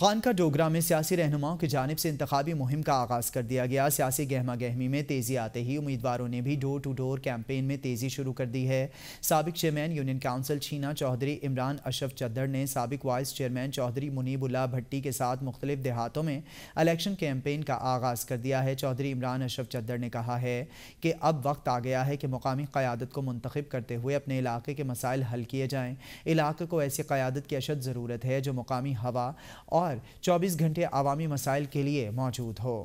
खानका डोगरा में सियासी रहनुमाओं की जानब से इंतबी मुहिम का आगाज़ कर दिया गया सियासी गहमा गहमी में तेज़ी आते ही उम्मीदवारों ने भी डोर टू डोर कैंपेन में तेज़ी शुरू कर दी है सबक चेयरमैन यूनियन काउंसिल छीना चौधरी इमरान अशफ चद्दर ने सबक वाइस चेयरमैन चौधरी मुनीबुल्ला भट्टी के साथ मुख्तलिफ देहातों में इलेक्शन कैंपेन का आगाज़ कर दिया है चौधरी इमरान अशफ चद्दर ने कहा है कि अब वक्त आ गया है कि मुकामी क़्यादत को मंतखब करते हुए अपने इलाके के मसाइल हल किए जाएँ इलाके को ऐसी क़्यादत की अशद ज़रूरत है जो मकामी हवा और लगातार 24 घंटे आवामी मसाइल के लिए मौजूद हो